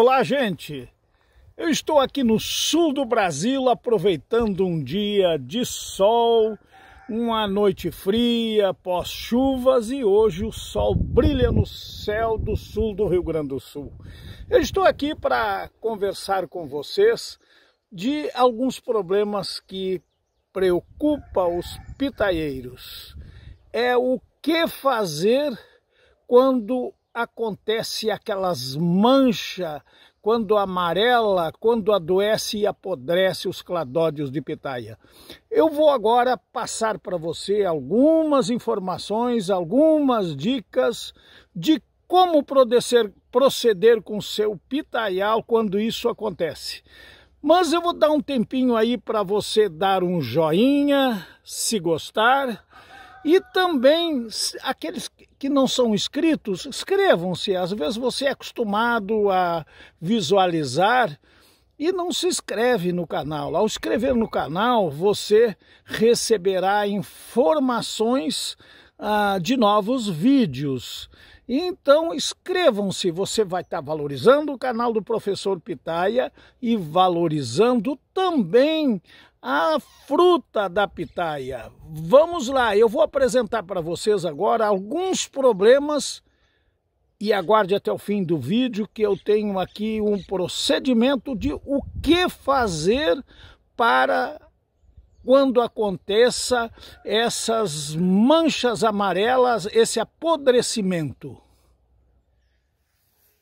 Olá, gente! Eu estou aqui no sul do Brasil aproveitando um dia de sol, uma noite fria, pós-chuvas e hoje o sol brilha no céu do sul do Rio Grande do Sul. Eu estou aqui para conversar com vocês de alguns problemas que preocupam os pitaieiros. É o que fazer quando acontece aquelas manchas quando amarela, quando adoece e apodrece os cladódios de pitaia. Eu vou agora passar para você algumas informações, algumas dicas de como proceder, proceder com seu pitaial quando isso acontece. Mas eu vou dar um tempinho aí para você dar um joinha, se gostar, e também aqueles que não são inscritos, inscrevam-se. Às vezes você é acostumado a visualizar e não se inscreve no canal. Ao inscrever no canal, você receberá informações ah, de novos vídeos. Então, inscrevam-se, você vai estar valorizando o canal do professor Pitaia e valorizando também a fruta da pitaia. Vamos lá, eu vou apresentar para vocês agora alguns problemas e aguarde até o fim do vídeo que eu tenho aqui um procedimento de o que fazer para quando aconteça essas manchas amarelas, esse apodrecimento.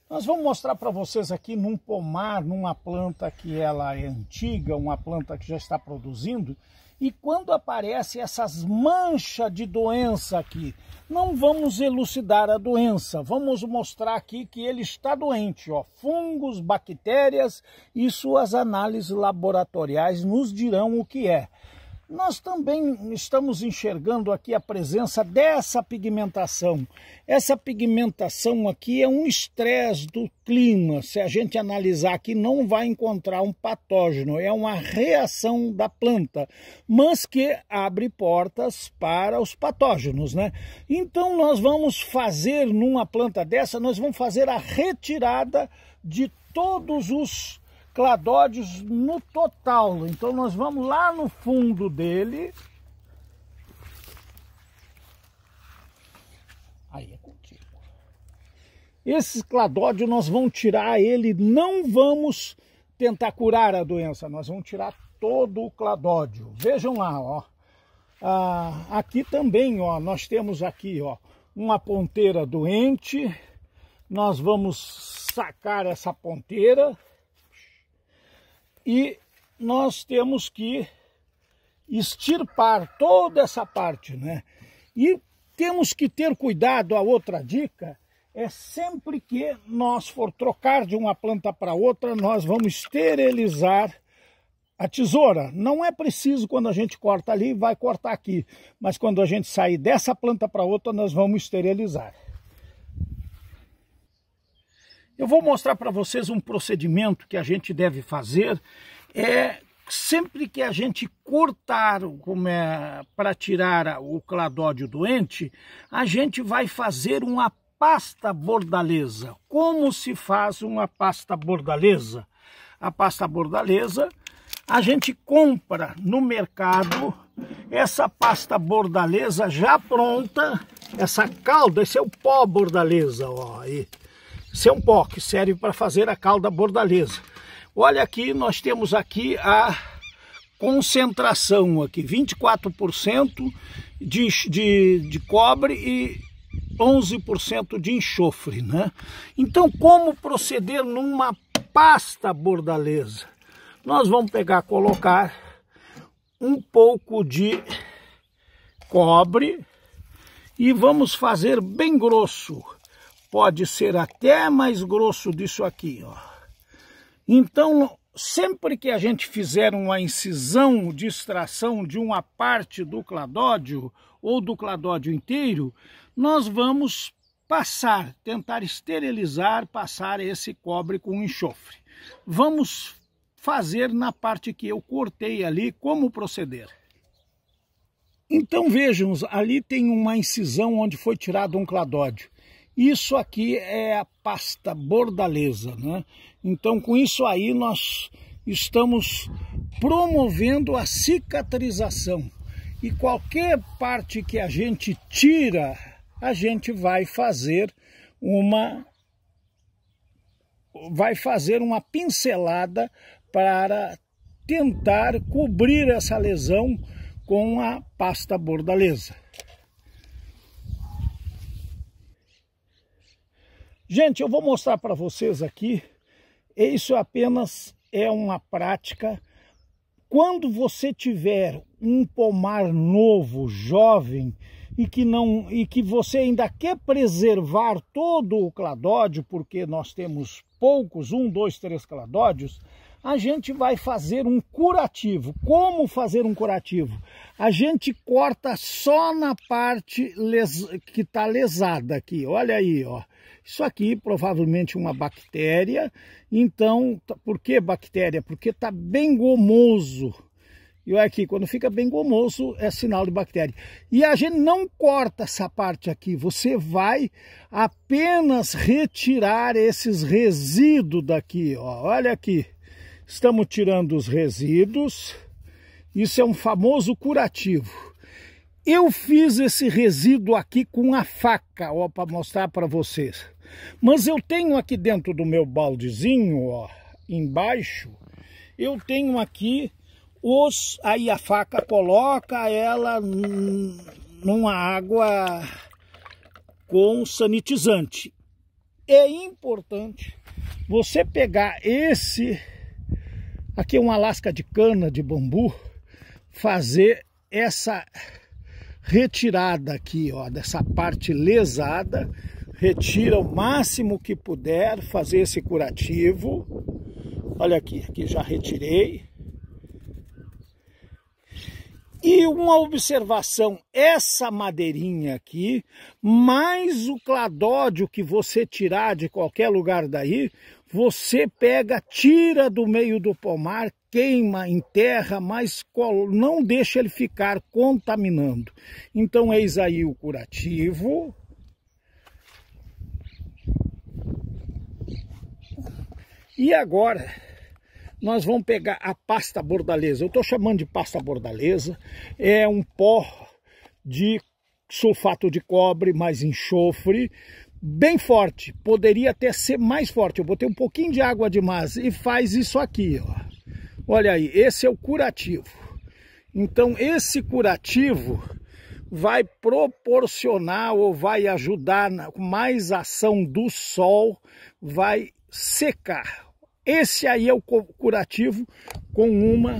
Nós vamos mostrar para vocês aqui num pomar, numa planta que ela é antiga, uma planta que já está produzindo, e quando aparece essas manchas de doença aqui, não vamos elucidar a doença, vamos mostrar aqui que ele está doente, ó, fungos, bactérias e suas análises laboratoriais nos dirão o que é nós também estamos enxergando aqui a presença dessa pigmentação. Essa pigmentação aqui é um estresse do clima. Se a gente analisar aqui, não vai encontrar um patógeno, é uma reação da planta, mas que abre portas para os patógenos, né? Então nós vamos fazer numa planta dessa, nós vamos fazer a retirada de todos os cladódios no total. Então nós vamos lá no fundo dele. Aí é contigo. Esse cladódio nós vamos tirar ele, não vamos tentar curar a doença, nós vamos tirar todo o cladódio. Vejam lá, ó. Ah, aqui também, ó, nós temos aqui, ó, uma ponteira doente. Nós vamos sacar essa ponteira e nós temos que extirpar toda essa parte, né? E temos que ter cuidado, a outra dica é sempre que nós for trocar de uma planta para outra, nós vamos esterilizar a tesoura. Não é preciso quando a gente corta ali, vai cortar aqui, mas quando a gente sair dessa planta para outra, nós vamos esterilizar. Eu vou mostrar para vocês um procedimento que a gente deve fazer. É sempre que a gente cortar como é, para tirar o cladódio doente, a gente vai fazer uma pasta bordaleza. Como se faz uma pasta bordaleza? A pasta bordaleza, a gente compra no mercado essa pasta bordaleza já pronta, essa calda, esse é o pó bordaleza, ó, aí pó que serve para fazer a calda bordaleza. Olha aqui, nós temos aqui a concentração aqui, 24% de, de, de cobre e 11% de enxofre, né? Então, como proceder numa pasta bordaleza? Nós vamos pegar, colocar um pouco de cobre e vamos fazer bem grosso pode ser até mais grosso disso aqui, ó. Então, sempre que a gente fizer uma incisão de extração de uma parte do cladódio ou do cladódio inteiro, nós vamos passar, tentar esterilizar, passar esse cobre com enxofre. Vamos fazer na parte que eu cortei ali como proceder. Então vejam, ali tem uma incisão onde foi tirado um cladódio. Isso aqui é a pasta bordaleza, né? Então, com isso aí, nós estamos promovendo a cicatrização. E qualquer parte que a gente tira, a gente vai fazer uma vai fazer uma pincelada para tentar cobrir essa lesão com a pasta bordaleza. Gente, eu vou mostrar para vocês aqui, isso apenas é uma prática. Quando você tiver um pomar novo, jovem, e que, não, e que você ainda quer preservar todo o cladódio, porque nós temos poucos, um, dois, três cladódios, a gente vai fazer um curativo. Como fazer um curativo? A gente corta só na parte les... que está lesada aqui, olha aí, ó isso aqui provavelmente uma bactéria. Então, tá, por que bactéria? Porque está bem gomoso. E olha aqui, quando fica bem gomoso, é sinal de bactéria. E a gente não corta essa parte aqui, você vai apenas retirar esses resíduos daqui. Ó. Olha aqui, estamos tirando os resíduos. Isso é um famoso curativo. Eu fiz esse resíduo aqui com a faca, ó, para mostrar para vocês. Mas eu tenho aqui dentro do meu baldezinho, ó, embaixo, eu tenho aqui os... Aí a faca coloca ela numa água com sanitizante. É importante você pegar esse... Aqui é uma lasca de cana, de bambu, fazer essa retirada aqui, ó, dessa parte lesada. Retira o máximo que puder, fazer esse curativo. Olha aqui, aqui já retirei. E uma observação, essa madeirinha aqui, mais o cladódio que você tirar de qualquer lugar daí, você pega, tira do meio do pomar, queima, enterra, mas não deixa ele ficar contaminando. Então, eis aí o curativo. E agora, nós vamos pegar a pasta bordaleza. Eu estou chamando de pasta bordaleza. É um pó de sulfato de cobre mais enxofre bem forte, poderia até ser mais forte. Eu botei um pouquinho de água demais e faz isso aqui, ó. Olha aí, esse é o curativo. Então esse curativo vai proporcionar ou vai ajudar mais ação do sol, vai secar. Esse aí é o curativo com uma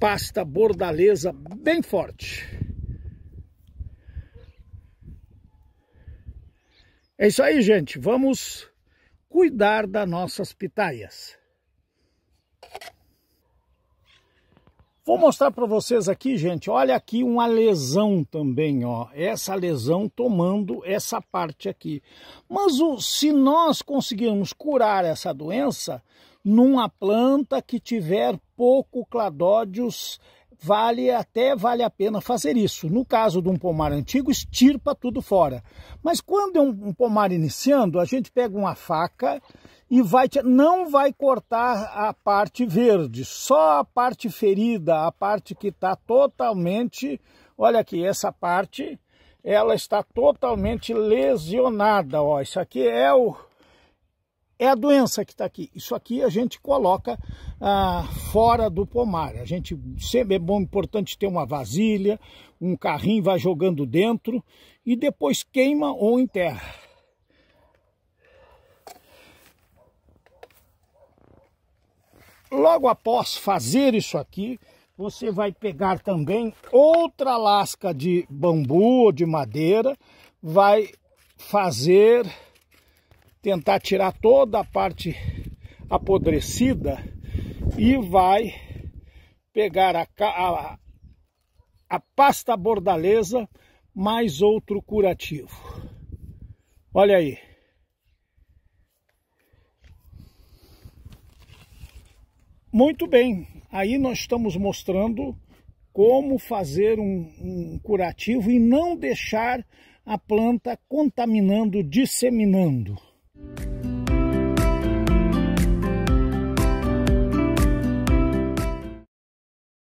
pasta bordaleza bem forte. É isso aí, gente. Vamos cuidar das nossas pitaias. Vou mostrar para vocês aqui, gente. Olha aqui uma lesão também, ó. Essa lesão tomando essa parte aqui. Mas o, se nós conseguirmos curar essa doença numa planta que tiver pouco cladódios vale até vale a pena fazer isso. No caso de um pomar antigo, estirpa tudo fora. Mas quando é um, um pomar iniciando, a gente pega uma faca e vai não vai cortar a parte verde, só a parte ferida, a parte que está totalmente, olha aqui, essa parte ela está totalmente lesionada, ó. Isso aqui é o é a doença que está aqui. Isso aqui a gente coloca ah, fora do pomar. A gente sempre é bom, importante ter uma vasilha, um carrinho, vai jogando dentro e depois queima ou enterra. Logo após fazer isso aqui, você vai pegar também outra lasca de bambu ou de madeira, vai fazer tentar tirar toda a parte apodrecida e vai pegar a, a, a pasta bordaleza mais outro curativo. Olha aí. Muito bem, aí nós estamos mostrando como fazer um, um, curativo e não deixar a planta contaminando, disseminando.